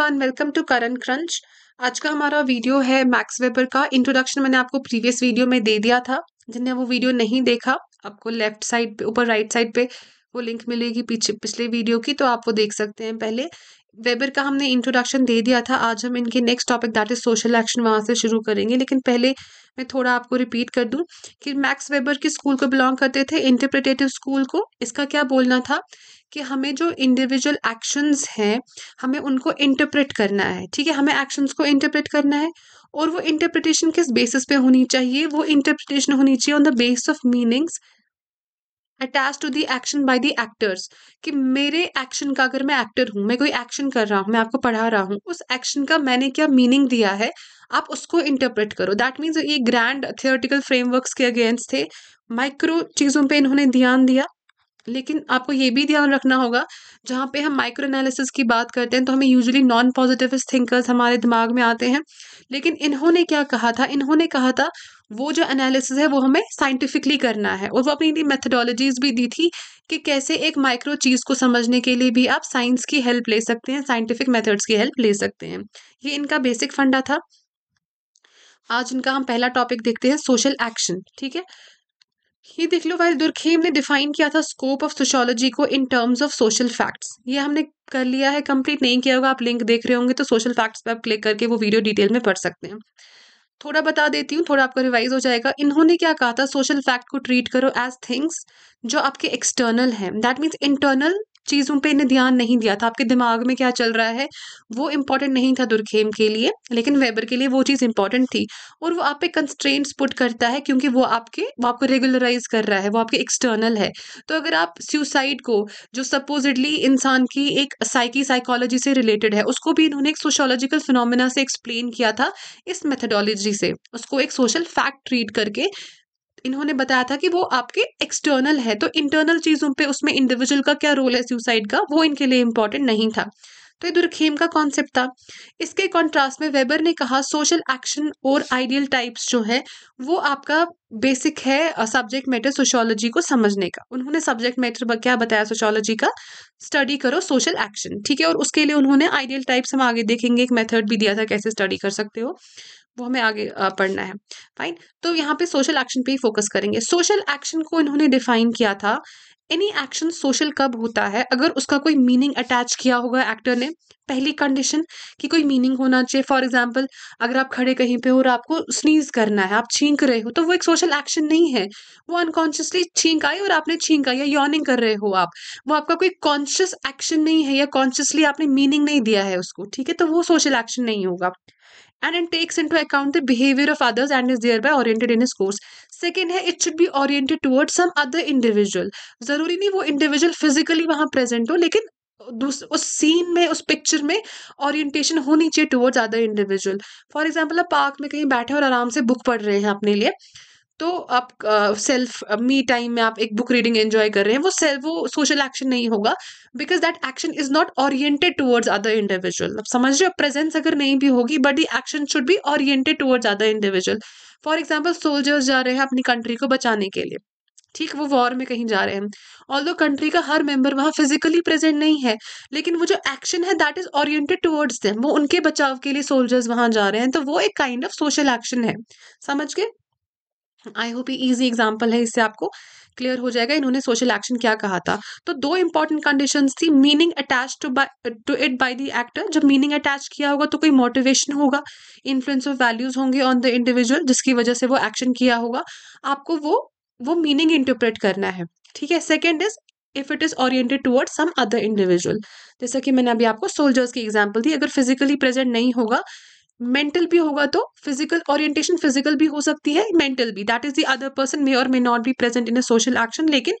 Everyone welcome to current crunch आज का हमारा वीडियो है मैक्स वेबर का इंट्रोडक्शन मैंने आपको प्रीवियस वीडियो में दे दिया था जिन्हें वो वीडियो नहीं देखा आपको लेफ्ट साइड पे ऊपर राइट साइड पे वो लिंक मिलेगी पीछे पिछले वीडियो की तो आप वो देख सकते हैं पहले वेबर का हमने इंट्रोडक्शन दे दिया था आज हम इनके next topic that is social action वहाँ से शुरू करेंगे लेकिन पहले मैं थोड़ा आपको रिपीट कर दूँ कि मैक्स वेबर किस स्कूल को बिलोंग करते थे इंटरप्रिटेटिव स्कूल को इसका क्या बोलना था कि हमें जो इंडिविजुअल एक्शंस हैं हमें उनको इंटरप्रेट करना है ठीक है हमें एक्शंस को इंटरप्रेट करना है और वो इंटरप्रिटेशन किस बेसिस पे होनी चाहिए वो इंटरप्रिटेशन होनी चाहिए on the base of meanings attach to the action by the actors कि मेरे एक्शन का अगर मैं एक्टर हूँ मैं कोई एक्शन कर रहा हूँ मैं आपको पढ़ा रहा हूँ उस एक्शन का मैंने क्या मीनिंग दिया है आप उसको इंटरप्रेट करो दैट मीन्स ये ग्रैंड थियोरटिकल फ्रेमवर्क्स के अगेंस्ट थे माइक्रो चीज़ों पे इन्होंने ध्यान दिया लेकिन आपको ये भी ध्यान रखना होगा जहाँ पे हम माइक्रो एनालिसिस की बात करते हैं तो हमें यूजुअली नॉन पॉजिटिव थिंकर्स हमारे दिमाग में आते हैं लेकिन इन्होंने क्या कहा था इन्होंने कहा था वो जो एनालिसिस है वो हमें साइंटिफिकली करना है और वो अपनी मेथडोलॉजीज भी दी थी कि कैसे एक माइक्रो चीज़ को समझने के लिए भी आप साइंस की हेल्प ले सकते हैं साइंटिफिक मेथड्स की हेल्प ले सकते हैं ये इनका बेसिक फंडा था आज इनका हम पहला टॉपिक देखते हैं सोशल एक्शन ठीक है ये देख लो भाई दुर्खेम ने डिफाइन किया था स्कोप ऑफ सोशोलॉजी को in terms of social facts ये हमने कर लिया है कंप्लीट नहीं किया होगा आप लिंक देख रहे होंगे तो सोशल फैक्ट्स पर आप क्लिक करके वो वीडियो डिटेल में पढ़ सकते हैं थोड़ा बता देती हूँ थोड़ा आपका रिवाइज हो जाएगा इन्होंने क्या कहा था सोशल फैक्ट को ट्रीट करो एज थिंग्स जो आपके एक्सटर्नल हैं दैट मीन्स इंटरनल चीज़ों पे इन्हें ध्यान नहीं दिया था आपके दिमाग में क्या चल रहा है वो इम्पॉर्टेंट नहीं था दुर्खेम के लिए लेकिन वेबर के लिए वो चीज़ इंपॉर्टेंट थी और वो आप पे कंस्ट्रेंट्स पुट करता है क्योंकि वो आपके वो आपको रेगुलराइज कर रहा है वो आपके एक्सटर्नल है तो अगर आप सुसाइड को जो सपोजिटली इंसान की एक साइकी साइकोलॉजी से रिलेटेड है उसको भी इन्होंने एक सोशोलॉजिकल फिनोमिना से एक्सप्लेन किया था इस मेथडोलॉजी से उसको एक सोशल फैक्ट ट्रीट करके इन्होंने बताया था कि वो आपके एक्सटर्नल है तो इंटरनल चीज़ों पे उसमें इंडिविजुअल का क्या रोल है सुसाइड का वो इनके लिए इंपॉर्टेंट नहीं था तो ये दुर्खेम का कॉन्सेप्ट था इसके कॉन्ट्रास्ट में वेबर ने कहा सोशल एक्शन और आइडियल टाइप्स जो है वो आपका बेसिक है सब्जेक्ट मैटर सोशोलॉजी को समझने का उन्होंने सब्जेक्ट मैटर क्या बताया सोशोलॉजी का स्टडी करो सोशल एक्शन ठीक है और उसके लिए उन्होंने आइडियल टाइप्स हम आगे देखेंगे एक मेथड भी दिया था कैसे स्टडी कर सकते हो वो हमें आगे पढ़ना है फाइन तो यहाँ पे सोशल एक्शन पे ही फोकस करेंगे सोशल एक्शन को इन्होंने डिफाइन किया था एनी एक्शन सोशल कब होता है अगर उसका कोई मीनिंग अटैच किया होगा एक्टर ने पहली कंडीशन कि कोई मीनिंग होना चाहिए फॉर एग्जांपल अगर आप खड़े कहीं पे हो और आपको स्नीज करना है आप छींक रहे हो तो वो एक सोशल एक्शन नहीं है वो अनकॉन्शियसली छींक आई और आपने छींक आई या यॉर्निंग कर रहे हो आप वो आपका कोई कॉन्शियस एक्शन नहीं है या कॉन्शियसली आपने मीनिंग नहीं दिया है उसको ठीक है तो वो सोशल एक्शन नहीं होगा and it takes into account the behavior of others and is thereby oriented in its course second hai it should be oriented towards some other individual zaruri nahi wo individual physically wahan present ho lekin उस scene में उस picture में orientation होनी चाहिए towards other individual for example आप park में कहीं बैठे और आराम से बुक पढ़ रहे हैं अपने लिए तो आप सेल्फ मी टाइम में आप एक बुक रीडिंग एंजॉय कर रहे हैं वो सेल्फ वो सोशल एक्शन नहीं होगा because that action is not oriented towards other individual अब समझ रहे हो प्रेजेंस अगर नहीं भी होगी but the action should be oriented towards other individual for example soldiers जा रहे हैं अपनी कंट्री को बचाने के लिए ठीक वो वॉर में कहीं जा रहे हैं ऑल दो कंट्री का हर मेंबर वहाँ फिजिकली प्रेजेंट नहीं है लेकिन वो जो एक्शन है that is oriented towards them वो उनके बचाव के लिए सोल्जर्स वहाँ जा रहे हैं तो वो एक काइंड ऑफ सोशल एक्शन है समझ के आई होप ये ईजी एग्जाम्पल है इससे आपको क्लियर हो जाएगा इन्होंने सोशल एक्शन क्या कहा था तो दो इंपॉर्टेंट कंडीशन थी meaning attach to to it by the actor जब मीनिंग अटैच किया होगा तो कोई मोटिवेशन होगा इन्फ्लुएंस ऑफ वैल्यूज होंगे ऑन द इंडिविजुअल जिसकी वजह से वो एक्शन किया होगा आपको वो वो मीनिंग इंटरप्रेट करना है ठीक है second is if it is oriented towards some other individual जैसा कि मैंने अभी आपको सोल्जर्स की एग्जाम्पल दी अगर फिजिकली प्रेजेंट नहीं होगा मेंटल भी होगा तो फिजिकल ओरिएंटेशन फिजिकल भी हो सकती है मेंटल भी that is the other person may और may not be present in a social action लेकिन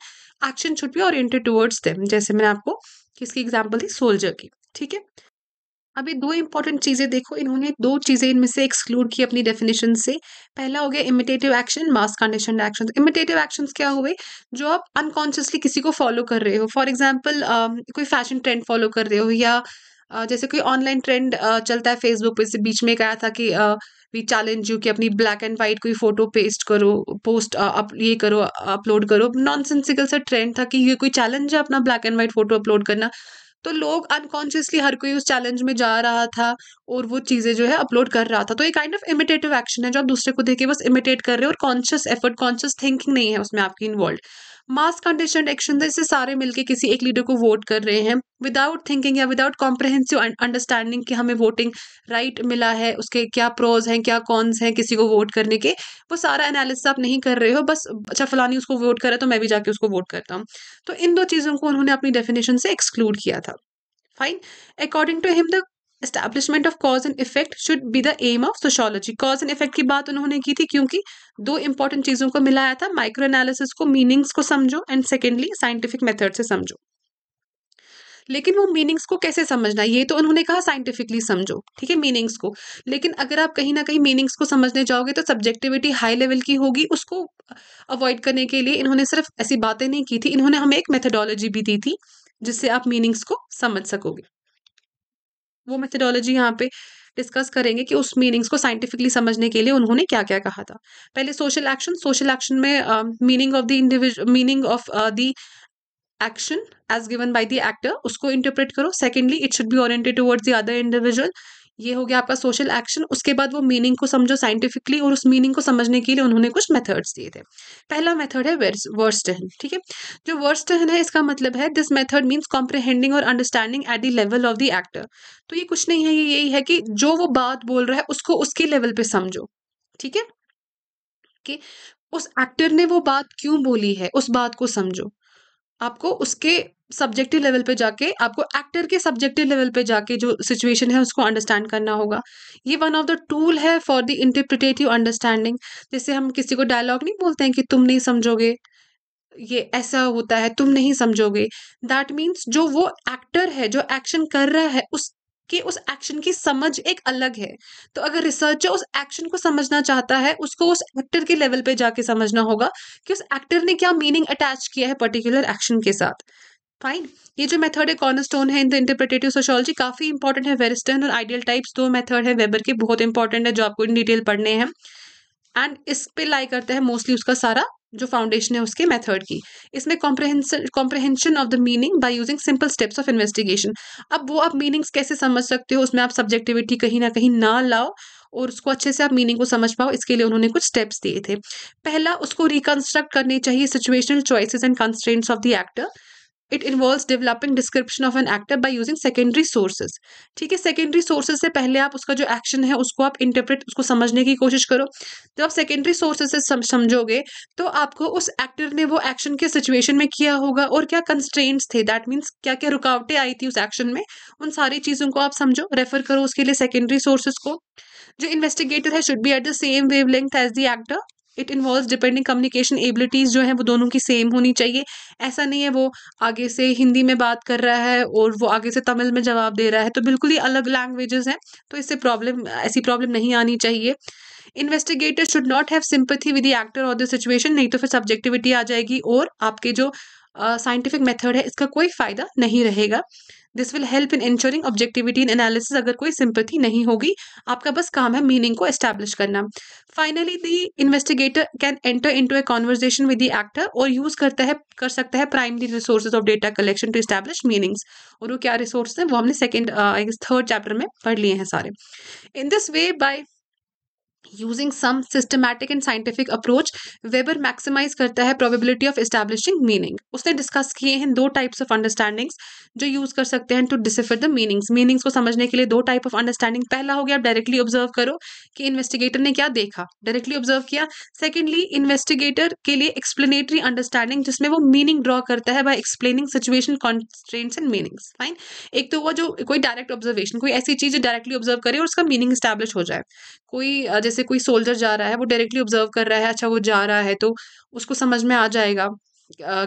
action should be oriented towards them जैसे मैंने आपको किसकी एग्जाम्पल थी सोल्जर की ठीक है अभी दो इंपॉर्टेंट चीज़ें देखो इन्होंने दो चीज़ें इनमें से एक्सक्लूड की अपनी डेफिनेशन से पहला हो गया imitative action mass condition action imitative action क्या हुए जो आप अनकॉन्शियसली किसी को फॉलो कर रहे हो फॉर एग्जाम्पल uh, कोई फैशन ट्रेंड फॉलो कर रहे हो या जैसे कोई ऑनलाइन ट्रेंड चलता है फेसबुक पे बीच में एक आया था कि वी चैलेंज यू कि अपनी ब्लैक एंड वाइट कोई फोटो पेस्ट करो पोस्ट अप ये करो अपलोड करो नॉन सेंसिकल सा ट्रेंड था कि ये कोई चैलेंज है अपना black and white photo upload करना तो लोग अनकॉन्शियसली हर कोई उस चैलेंज में जा रहा था और वो चीज़ें जो है अपलोड कर रहा था तो एक काइंड ऑफ इमिटेटिव एक्शन है जो आप दूसरे को देखिए बस इमिटेट कर रहे हो और कॉन्शियस एफर्ट कॉन्शियस थिंकिंग नहीं है उसमें आपकी इन्वॉल्व मास कंडीशन एक्शन जैसे सारे मिलके किसी एक लीडर को वोट कर रहे हैं विदाउट थिंकिंग या विदाउट कॉम्प्रहेंसिव अंडरस्टैंडिंग कि हमें वोटिंग राइट right मिला है उसके क्या प्रोज हैं क्या कॉन्स हैं किसी को वोट करने के वो सारा एनालिसिस आप नहीं कर रहे हो बस अच्छा फलानी उसको वोट करा तो मैं भी जाके उसको वोट करता हूँ तो इन दो चीज़ों को उन्होंने अपनी डेफिनेशन से एक्सक्लूड किया था fine according to him the establishment of cause and effect should be the aim of sociology cause and effect की बात उन्होंने की थी क्योंकि दो इंपॉर्टेंट चीज़ों को मिलाया था माइक्रो एनालिसिस को मीनिंग्स को समझो एंड सेकेंडली साइंटिफिक मेथड से समझो लेकिन वो मीनिंग्स को कैसे समझना ये तो उन्होंने कहा साइंटिफिकली समझो ठीक है मीनिंग्स को लेकिन अगर आप कहीं ना कहीं मीनिंग्स को समझने जाओगे तो सब्जेक्टिविटी हाई लेवल की होगी उसको अवॉइड करने के लिए इन्होंने सिर्फ ऐसी बातें नहीं की थी इन्होंने हमें एक मेथडोलॉजी भी दी थी जिससे आप मीनिंग्स को समझ सकोगे वो मेथडोलॉजी यहाँ पे डिस्कस करेंगे कि उस मीनिंग्स को साइंटिफिकली समझने के लिए उन्होंने क्या क्या कहा था पहले सोशल एक्शन सोशल एक्शन में meaning of the individual meaning of the action as given by the actor उसको इंटरप्रेट करो secondly it should be oriented towards the other individual ये हो गया आपका सोशल एक्शन उसके बाद वो मीनिंग को समझो साइंटिफिकली और उस मीनिंग को समझने के लिए उन्होंने कुछ मेथड्स दिए थे पहला मेथड है वर्स्टहन ठीक है जो वर्स्टहन है इसका मतलब है दिस मेथड मींस कॉम्प्रिहेंडिंग और understanding at the level of the actor तो ये कुछ नहीं है ये यही है कि जो वो बात बोल रहा है उसको उसके लेवल पे समझो ठीक है कि उस एक्टर ने वो बात क्यों बोली है उस बात को समझो आपको उसके सब्जेक्टिव लेवल पे जाके आपको एक्टर के सब्जेक्टिव लेवल पे जाके जो सिचुएशन है उसको अंडरस्टैंड करना होगा ये वन ऑफ द टूल है फॉर द इंटरप्रिटेटिव अंडरस्टैंडिंग जैसे हम किसी को डायलॉग नहीं बोलते हैं कि तुम नहीं समझोगे ये ऐसा होता है तुम नहीं समझोगे दैट मीन्स जो वो एक्टर है जो एक्शन कर रहा है उस कि उस एक्शन की समझ एक अलग है तो अगर रिसर्चर उस एक्शन को समझना चाहता है उसको उस एक्टर के लेवल पे जाके समझना होगा कि उस एक्टर ने क्या मीनिंग अटैच किया है पर्टिकुलर एक्शन के साथ फाइन ये जो मेथड है कॉर्नरस्टोन है इन द इंटरप्रिटेटिव सोशोलॉजी काफी इंपॉर्टेंट है वेरिस्टर्न और आइडियल टाइप्स दो मेथड है वेबर के बहुत इंपॉर्टेंट है जो आपको इन डिटेल पढ़ने हैं एंड इस पे लाई करते हैं मोस्टली उसका सारा जो फाउंडेशन है उसके मेथड की इसमें comprehension of the meaning by using simple steps of investigation अब वो आप मीनिंग्स कैसे समझ सकते हो उसमें आप सब्जेक्टिविटी कहीं ना कहीं ना लाओ और उसको अच्छे से आप मीनिंग को समझ पाओ इसके लिए उन्होंने कुछ स्टेप्स दिए थे पहला उसको रिकंस्ट्रक्ट करने चाहिए situational choices and constraints of the actor it involve developing description of an actor by using secondary sources ठीक है सेकेंडरी सोर्सेज से पहले आप उसका जो एक्शन है उसको आप इंटरप्रेट उसको समझने की कोशिश करो जब आप सेकेंडरी सोर्सेज से समझोगे तो आपको उस एक्टर ने वो एक्शन के सिचुएशन में किया होगा और क्या कंस्ट्रेंट्स थे दैट मीन्स क्या क्या रुकावटें आई थी उस एक्शन में उन सारी चीज़ों को आप समझो रेफर करो उसके लिए सेकेंडरी सोर्सेज को जो इन्वेस्टिगेटर है should be at the same wavelength as the actor it involve depending communication abilities जो है वो दोनों की सेम होनी चाहिए ऐसा नहीं है वो आगे से हिंदी में बात कर रहा है और वो आगे से तमिल में जवाब दे रहा है तो बिल्कुल ही अलग लैंग्वेजेस हैं तो इससे प्रॉब्लम ऐसी प्रॉब्लम नहीं आनी चाहिए investigator should not have sympathy with the actor और द सिचुएशन नहीं तो फिर सब्जेक्टिविटी आ जाएगी और आपके जो साइंटिफिक uh, मेथड है इसका कोई फ़ायदा नहीं रहेगा this will help in ensuring objectivity in analysis अगर कोई सिंपथी नहीं होगी आपका बस काम है मीनिंग को एस्टैब्लिश करना finally the investigator can enter into a conversation with the actor और यूज करता है कर सकता है primary resources of data collection to establish meanings और वो क्या रिसोर्स हैं वो हमने सेकेंड थर्ड चैप्टर में पढ़ लिए हैं सारे in this way by using some systematic and scientific approach Weber maximize करता है प्रोबेबिलिटी ऑफ एस्टैब्लिशिंग मीनिंग उसने डिस्कस किए हैं दो टाइप्स ऑफ अंडरस्टैंडिंग्स जो यूज कर सकते हैं to decipher the meanings meanings को समझने के लिए दो टाइप ऑफ अंडरस्टैंडिंग पहला हो गया आप डायरेक्टली ऑब्जर्व करो कि इन्वेस्टिगेटर ने क्या देखा डायरेक्टली ऑब्जर्व किया सेकेंडली इन्वेस्टिगेटर के लिए एक्सप्लेनेटरी अंडरस्टैंडिंग जिसमें वो मीनिंग ड्रॉ करता है by explaining situation constraints and meanings fine एक तो वो जो कोई डायरेक्ट ऑब्जर्वेशन कोई ऐसी चीज डायरेक्टली ऑब्जर्व करे और उसका मीनिंग स्टैब्लिश हो जाए कोई जैसे कोई सोल्जर जा रहा है वो डायरेक्टली ऑब्जर्व कर रहा है अच्छा वो जा रहा है तो उसको समझ में आ जाएगा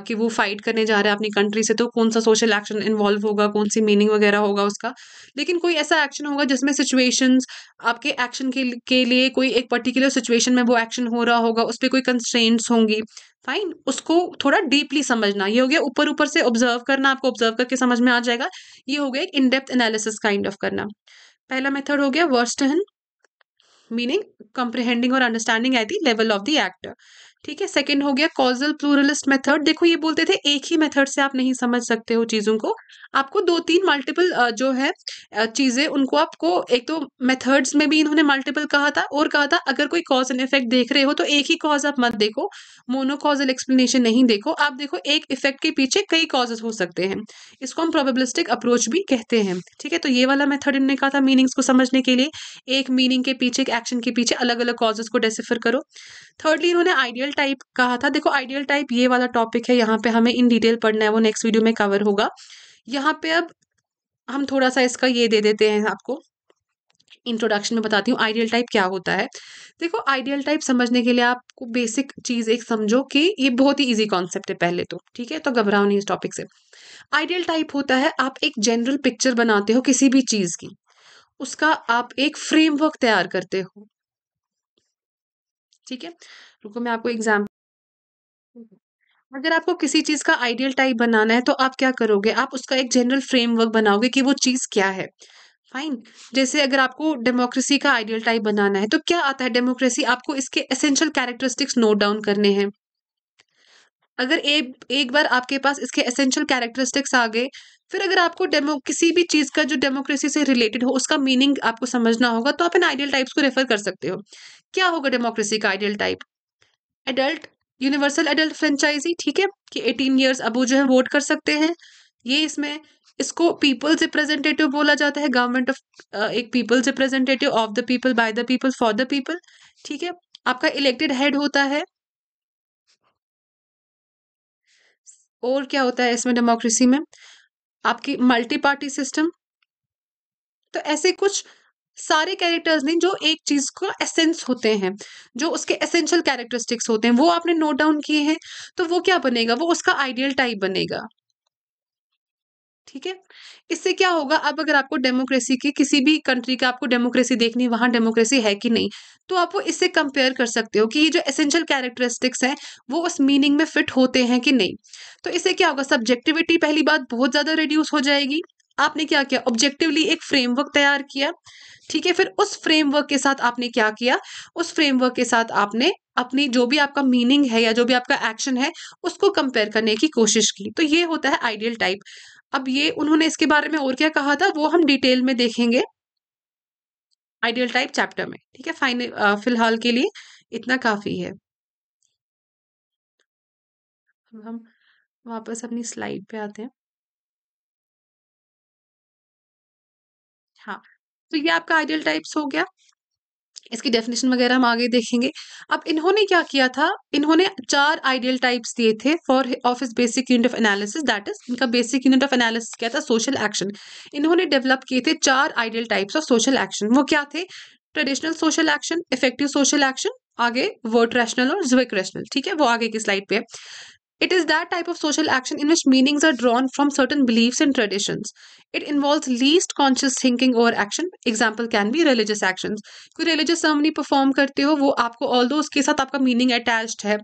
कि वो फाइट करने जा रहा है अपनी कंट्री से तो कौन सा सोशल एक्शन इन्वॉल्व होगा कौन सी मीनिंग वगैरह होगा उसका लेकिन कोई ऐसा एक्शन होगा जिसमें सिचुएशंस आपके एक्शन के के लिए कोई एक पर्टिकुलर सिचुएशन में वो एक्शन हो रहा होगा उस पर कोई कंस्ट्रेंट्स होंगी फाइन उसको थोड़ा डीपली समझना ये हो गया ऊपर ऊपर से ऑब्जर्व करना आपको ऑब्जर्व करके समझ में आ जाएगा ये हो गया एक इनडेप्थ एनालिसिस काइंड ऑफ करना पहला मेथड हो गया verstehen and meaning comprehending or understanding at the level of the actor. ठीक है सेकेंड हो गया कॉजल प्लूरलिस्ट मेथड देखो ये बोलते थे एक ही मेथड से आप नहीं समझ सकते हो चीज़ों को आपको दो तीन मल्टीपल जो है चीज़ें उनको आपको एक तो मेथड्स में भी इन्होंने मल्टीपल कहा था और कहा था अगर कोई कॉज एंड इफेक्ट देख रहे हो तो एक ही कॉज आप मत देखो मोनोकॉजल एक्सप्लेनेशन नहीं देखो आप देखो एक इफेक्ट के पीछे कई कॉजेज हो सकते हैं इसको हम प्रोबेबलिस्टिक अप्रोच भी कहते हैं ठीक है तो ये वाला मेथड इन्होंने कहा था मीनिंग्स को समझने के लिए एक मीनिंग के पीछे एक एक्शन के पीछे अलग अलग कॉजेस को डेसिफर करो थर्डली इन्होंने आइडियल टाइप कहा था देखो आइडियल टाइप ये वाला टॉपिक है यहाँ पे हमें इन डिटेल पढ़ना है वो नेक्स्ट वीडियो में कवर होगा यहाँ पे अब हम थोड़ा सा इसका ये दे देते हैं आपको इंट्रोडक्शन में बताती हूँ आइडियल टाइप क्या होता है देखो आइडियल टाइप समझने के लिए आपको बेसिक चीज़ एक समझो कि ये बहुत ही इजी कॉन्सेप्ट है पहले तो ठीक है तो घबराओ नहीं इस टॉपिक से आइडियल टाइप होता है आप एक जनरल पिक्चर बनाते हो किसी भी चीज़ की उसका आप एक फ्रेमवर्क तैयार करते हो ठीक है रुको मैं आपको एग्जाम्पल अगर आपको किसी चीज़ का आइडियल टाइप बनाना है तो आप क्या करोगे आप उसका एक जनरल फ्रेमवर्क बनाओगे कि वो चीज़ क्या है फाइन जैसे अगर आपको डेमोक्रेसी का आइडियल टाइप बनाना है तो क्या आता है डेमोक्रेसी आपको इसके एसेंशियल कैरेक्टरिस्टिक्स नोट डाउन करने हैं अगर ए, एक बार आपके पास इसके एसेंशियल कैरेक्टरिस्टिक्स आ गए फिर अगर आपको डेमो किसी भी चीज़ का जो डेमोक्रेसी से रिलेटेड हो उसका मीनिंग आपको समझना होगा तो आप इन आइडियल टाइप्स को रेफर कर सकते हो क्या होगा डेमोक्रेसी का ideal type adult universal adult franchise ठीक है कि एटीन ईयर्स अबू जो है वोट कर सकते हैं ये इसमें इसको पीपल्स रिप्रेजेंटेटिव बोला जाता है गवर्नमेंट ऑफ uh, एक people's representative of the people by the people for the people ठीक है आपका इलेक्टेड हेड होता है और क्या होता है इसमें डेमोक्रेसी में आपकी मल्टी पार्टी सिस्टम तो ऐसे कुछ सारे कैरेक्टर्स नहीं जो एक चीज का एसेंस होते हैं जो उसके एसेंशियल कैरेक्टरिस्टिक्स होते हैं वो आपने नोट डाउन किए हैं तो वो क्या बनेगा वो उसका आइडियल टाइप बनेगा ठीक है इससे क्या होगा अब अगर आपको डेमोक्रेसी की किसी भी कंट्री का आपको डेमोक्रेसी देखनी वहां डेमोक्रेसी है कि नहीं तो आप वो इससे कंपेयर कर सकते हो कि ये जो एसेंशियल कैरेक्टरिस्टिक्स हैं वो उस मीनिंग में फिट होते हैं कि नहीं तो इससे क्या होगा सब्जेक्टिविटी पहली बात बहुत ज़्यादा रिड्यूस हो जाएगी आपने क्या किया ऑब्जेक्टिवली एक फ्रेमवर्क तैयार किया ठीक है फिर उस फ्रेमवर्क के साथ आपने क्या किया उस फ्रेमवर्क के साथ आपने अपनी जो भी आपका मीनिंग है या जो भी आपका एक्शन है उसको कंपेयर करने की कोशिश की तो ये होता है आइडियल टाइप अब ये उन्होंने इसके बारे में और क्या कहा था वो हम डिटेल में देखेंगे आइडियल टाइप चैप्टर में ठीक है फाइनल फिलहाल के लिए इतना काफी है हम वापस अपनी स्लाइड पे आते हैं हाँ तो ये आपका आइडियल टाइप्स हो गया इसकी डेफिनेशन वगैरह हम आगे देखेंगे अब इन्होंने क्या किया था इन्होंने चार आइडियल टाइप्स दिए थे for of is basic unit of analysis that is इनका बेसिक यूनिट ऑफ एनालिसिस क्या था सोशल एक्शन इन्होंने डेवलप किए थे चार ideal types of social action वो क्या थे traditional social action effective social action आगे वर्ड रैशनल और जुविक रैशनल ठीक है वो आगे की स्लाइड पे it is that type of social action in which meanings are drawn from certain beliefs and traditions it involve least conscious thinking और action example can be religious action कोई religious ceremony perform करते हो वो आपको all दो उसके साथ आपका मीनिंग अटैच्ड है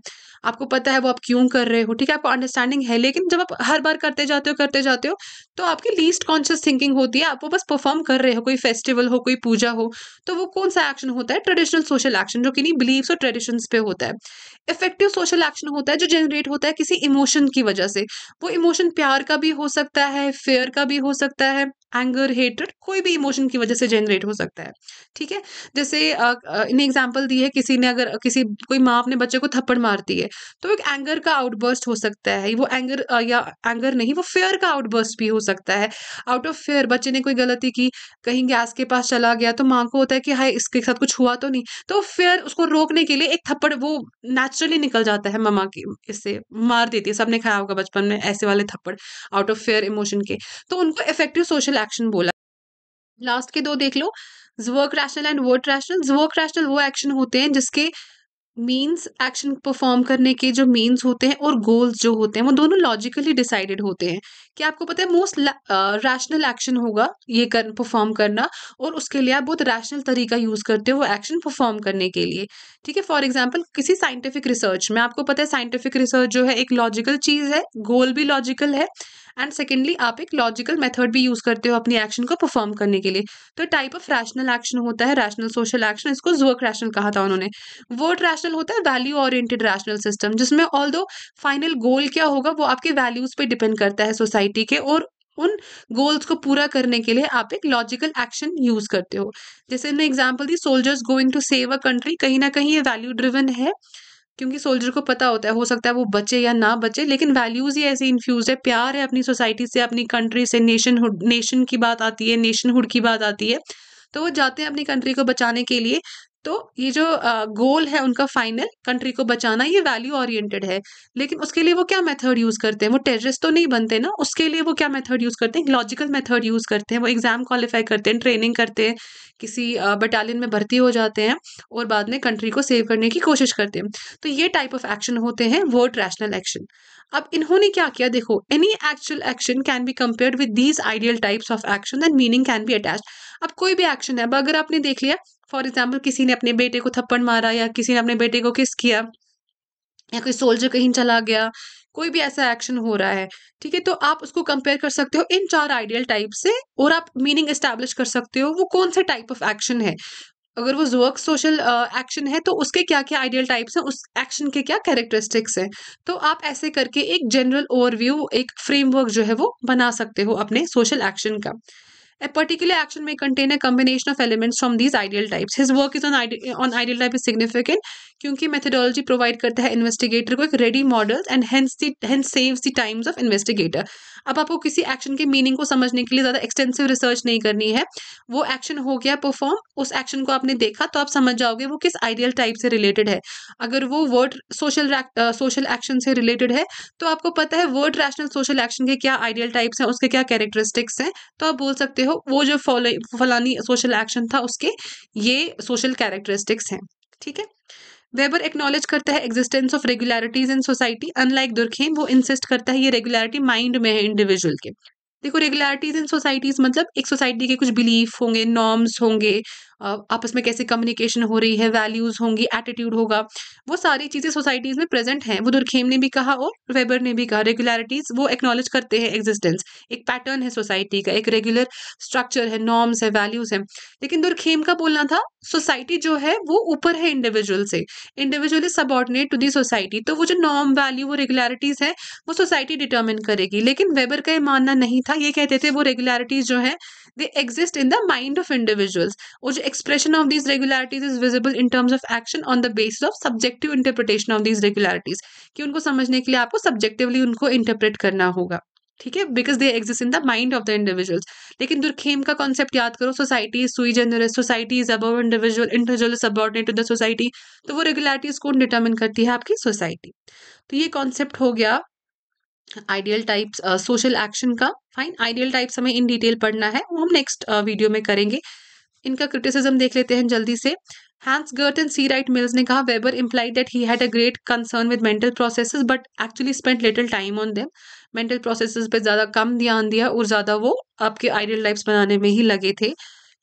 आपको पता है वो आप क्यों कर रहे हो ठीक है आपको अंडरस्टैंडिंग है लेकिन जब आप हर बार करते जाते हो करते जाते हो तो आपकी लीस्ट कॉन्शियस थिंकिंग होती है आप वो बस परफॉर्म कर रहे हो कोई फेस्टिवल हो कोई पूजा हो तो वो कौन सा एक्शन होता है ट्रेडिशनल सोशल एक्शन जो कि नहीं बिलीव्स और ट्रेडिशन पे होता है इफेक्टिव सोशल एक्शन होता है जो जनरेट होता है किसी इमोशन की वजह से वो इमोशन प्यार का भी हो सकता है फेयर का भी हो सकता det एंगर हेटर कोई भी इमोशन की वजह से जनरेट हो सकता है ठीक है जैसे इन्हें एग्जाम्पल दी है किसी ने अगर किसी कोई माँ अपने बच्चे को थप्पड़ मारती है तो एक एंगर का आउटबर्स्ट हो सकता है वो एंगर या एंगर नहीं वो फेयर का आउटबर्स्ट भी हो सकता है आउट ऑफ फेयर बच्चे ने कोई गलती की कहीं गैस के पास चला गया तो माँ को होता है कि हाई इसके साथ कुछ हुआ तो नहीं तो फेयर उसको रोकने के लिए एक थप्पड़ वो नेचुरली निकल जाता है ममा की इससे मार देती है सबने खाया होगा बचपन में ऐसे वाले थप्पड़ आउट ऑफ फेयर इमोशन के तो उनको इफेक्टिव सोशल एक्शन बोला लास्ट के दो देख लो zweck rational and wert rational zweck rational वो एक्शन होते हैं जिसके मीन्स एक्शन परफॉर्म करने के जो मीन्स होते हैं और गोल्स जो होते हैं वो दोनों लॉजिकली डिसाइडेड होते हैं कि आपको पता है मोस्ट रैशनल एक्शन होगा ये कर परफॉर्म करना और उसके लिए आप बहुत रैशनल तरीका यूज़ करते हो एक्शन परफॉर्म करने के लिए ठीक है फॉर एग्जाम्पल किसी साइंटिफिक रिसर्च में आपको पता है साइंटिफिक रिसर्च जो है एक लॉजिकल चीज़ है गोल भी लॉजिकल है एंड सेकेंडली आप एक लॉजिकल मेथड भी यूज़ करते हो अपनी एक्शन को परफॉर्म करने के लिए तो टाइप ऑफ रैशनल एक्शन होता है रैशनल सोशल एक्शन इसको जो रैशनल कहा था उन्होंने वर्ड रैशनल होता है वैल्यू ओरिएंटेड रैशनल सिस्टम जिसमें ऑल फाइनल गोल क्या होगा वो आपके वैल्यूज़ पर डिपेंड करता है सोसाइटी सोसाइटी के और उन गोल्स को पूरा करने के लिए आप एक लॉजिकल एक्शन यूज करते हो जैसे मैंने एग्जाम्पल दी soldiers going to save a country कहीं ना कहीं ये वैल्यू ड्रिवन है क्योंकि सोल्जर को पता होता है हो सकता है वो बचे या ना बचे लेकिन वैल्यूज ही ऐसे इन्फ्यूज है प्यार है अपनी सोसाइटी से अपनी कंट्री से नेशनहुड नेशन की बात आती है नेशनहुड की बात आती है तो वो जाते हैं अपनी कंट्री को बचाने के लिए तो ये जो गोल है उनका फाइनल कंट्री को बचाना ये वैल्यू ओरिएंटेड है लेकिन उसके लिए वो क्या मेथड यूज करते हैं वो टेररिस्ट तो नहीं बनते ना उसके लिए वो क्या मेथड यूज करते हैं लॉजिकल मेथड यूज करते हैं वो एग्जाम क्वालिफाई करते हैं ट्रेनिंग करते हैं किसी बटालियन में भर्ती हो जाते हैं और बाद में कंट्री को सेव करने की कोशिश करते हैं तो ये टाइप ऑफ एक्शन होते हैं वर्ड रैशनल एक्शन अब इन्होंने क्या किया देखो any actual action can be compare with these ideal types of action then meaning can be attach अब कोई भी एक्शन है अब अगर आपने देख लिया फॉर एग्जाम्पल किसी ने अपने बेटे को थप्पड़ मारा या किसी ने अपने बेटे को किस किया या कोई सोल्जर कहीं चला गया कोई भी ऐसा एक्शन हो रहा है ठीक है तो आप उसको कंपेयर कर सकते हो इन चार आइडियल टाइप से और आप मीनिंग एस्टेब्लिश कर सकते हो वो कौन से टाइप ऑफ एक्शन है अगर वो वर्क सोशल एक्शन है तो उसके क्या क्या आइडियल टाइप्स हैं उस एक्शन के क्या कैरेक्टरिस्टिक्स हैं तो आप ऐसे करके एक जनरल ओवरव्यू एक फ्रेमवर्क जो है वो बना सकते हो अपने सोशल एक्शन का ए पर्टिकुलर एक्शन में contain a combination of elements from these ideal types his work is on ideal type is significant क्योंकि मेथडोलॉजी प्रोवाइड करता है इन्वेस्टिगेटर को एक ready model and hence the hence saves the times of investigator अब आपको किसी action के meaning को समझने के लिए ज़्यादा एक्सटेंसिव रिसर्च नहीं करनी है वो एक्शन हो गया परफॉर्म उस एक्शन को आपने देखा तो आप समझ जाओगे वो किस आइडियल टाइप से रिलेटेड है अगर वो वर्ड सोशल सोशल एक्शन से रिलेटेड है तो आपको पता है वर्ड रैशनल सोशल एक्शन के क्या आइडियल टाइप्स हैं उसके क्या कैरेक्टरिस्टिक्स हैं तो आप बोल सकते हो वो जो फलानी सोशल एक्शन था उसके ये सोशल कैरेक्टरिस्टिक्स हैं ठीक है वेबर एक्नोलेज करता है existence of regularities in society unlike Durkheim वो इंसिस्ट करता है ये रेगुलरिटी माइंड में है इंडिविजुअल के देखो रेगुलरिटीज इन सोसाइटीज मतलब एक सोसाइटी के कुछ बिलीफ होंगे नॉर्म्स होंगे आपस में कैसे कम्युनिकेशन हो रही है वैल्यूज होंगी एटीट्यूड होगा वो सारी चीज़ें सोसाइटीज़ में प्रेजेंट हैं वो दुर्खेम ने भी कहा और वेबर ने भी कहा रेगुलरिटीज़ वो एक्नॉलेज करते हैं एग्जिस्टेंस एक पैटर्न है सोसाइटी का एक रेगुलर स्ट्रक्चर है नॉर्म्स है वैल्यूज़ है लेकिन दुर्खेम का बोलना था सोसाइटी जो है वो ऊपर है इंडिविजुअल से individual is subordinate to the society तो वो जो नॉर्म वैल्यू वो रेगुलरिटीज है वो सोसाइटी डिटर्मिन करेगी लेकिन वेबर का ये मानना नहीं था ये कहते थे वो रेगुलरिटीज जो है they exist in the mind of individuals और जो expression of these regularities is visible in terms of action on the basis of subjective interpretation of these regularities कि उनको समझने के लिए आपको सब्जेक्टिवली उनको इंटरप्रेट करना होगा ठीक है because they exist in the mind of the individuals लेकिन दुर्खेम का कॉन्सेप्ट याद करो society is sui generis society is अब individual individual is subordinate to the society तो वो रेगुलरिटीज को डिटर्मिन करती है आपकी सोसाइटी तो ये कॉन्सेप्ट हो गया आइडियल टाइप्स सोशल एक्शन का फाइन आइडियल टाइप्स हमें इन डिटेल पढ़ना है वो हम नेक्स्ट वीडियो uh, में करेंगे इनका क्रिटिसिज्म देख लेते हैं जल्दी से Hans Gerth and C Wright Mills ने कहा Weber implied that he had a great concern with mental processes but actually spend little time on them mental processes पे ज़्यादा कम ध्यान दिया और ज़्यादा वो आपके आइडियल लाइफ्स बनाने में ही लगे थे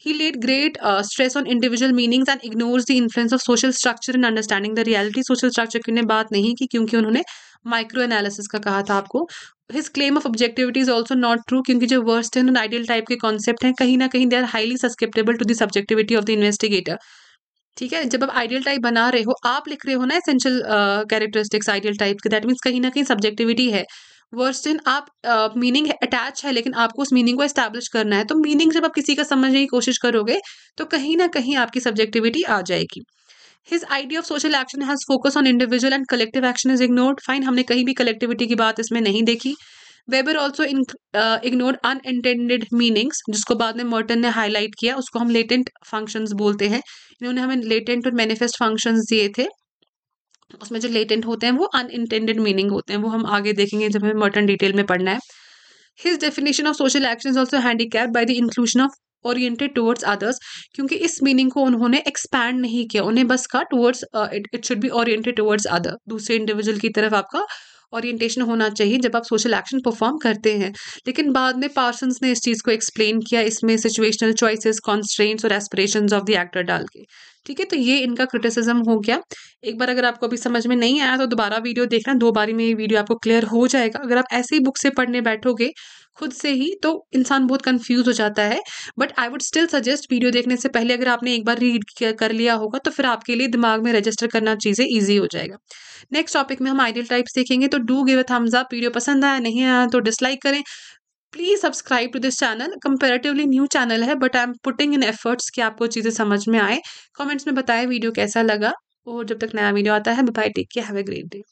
he laid great stress on individual meanings and ignores the influence of social structure and understanding the reality social structure की उन्हें बात नहीं की क्योंकि उन्होंने माइक्रो एनालिसिस का कहा था आपको his claim of objectivity is also not true क्योंकि जो वर्स्ट एंड आइडियल टाइप के कॉन्सेप्ट हैं कहीं ना कहीं they are highly susceptible to the subjectivity of the investigator ठीक है जब आप आइडियल टाइप बना रहे हो आप लिख रहे हो ना एसेंशियल कैरेक्टरिस्टिक्स आइडियल टाइप के दैट मीन्स कहीं ना कहीं सब्जेक्टिविटी है वर्स्ट इन आप मीनिंग अटैच है लेकिन आपको उस मीनिंग को एस्टैब्लिश करना है तो मीनिंग जब आप किसी का समझने की कोशिश करोगे तो कहीं ना कहीं आपकी सब्जेक्टिविटी आ जाएगी his idea of social action has focus on individual and collective action is ignored fine हमने कहीं भी कलेक्टिविटी की बात इसमें नहीं देखी Weber also ignore unintended meanings जिसको बाद में मर्टन ने हाईलाइट किया उसको हम लेटेंट फंक्शन बोलते हैं इन्होंने हमें लेटेंट और मैनिफेस्ट फंक्शन दिए थे उसमें जो लेटेंट होते हैं वो अन इंटेंडेड मीनिंग होते हैं वो हम आगे देखेंगे जब हमें मर्टन डिटेल में पढ़ना है his definition of social action also handicap by the inclusion of oriented towards others क्योंकि इस मीनिंग को उन्होंने एक्सपैंड नहीं किया उन्हें बस कहा towards it should be oriented towards other दूसरे इंडिविजुअल की तरफ आपका ओरिएंटेशन होना चाहिए जब आप सोशल एक्शन परफॉर्म करते हैं लेकिन बाद में पार्सन्स ने इस चीज़ को एक्सप्लेन किया इसमें सिचुएशनल चॉइसेस कॉन्स्ट्रेंट्स और एस्पिरेशन ऑफ द एक्टर डाल के ठीक है तो ये इनका क्रिटिसिज्म हो गया एक बार अगर आपको अभी समझ में नहीं आया तो दोबारा वीडियो देखना दो बारी में ये वीडियो आपको क्लियर हो जाएगा अगर आप ऐसे ही बुक से पढ़ने बैठोगे खुद से ही तो इंसान बहुत कंफ्यूज हो जाता है but I would still suggest video देखने से पहले अगर आपने एक बार रीड कर लिया होगा तो फिर आपके लिए दिमाग में रजिस्टर करना चीज़ें ईजी हो जाएगा नेक्स्ट टॉपिक में हम आइडियल टाइप्स देखेंगे तो do give thumbs up video पसंद आया नहीं आया तो डिसलाइक करें please subscribe to this channel comparatively new channel है but I am putting in efforts कि आपको चीज़ें समझ में आए कमेंट्स में बताएं वीडियो कैसा लगा और जब तक नया वीडियो आता है bye take care have a great day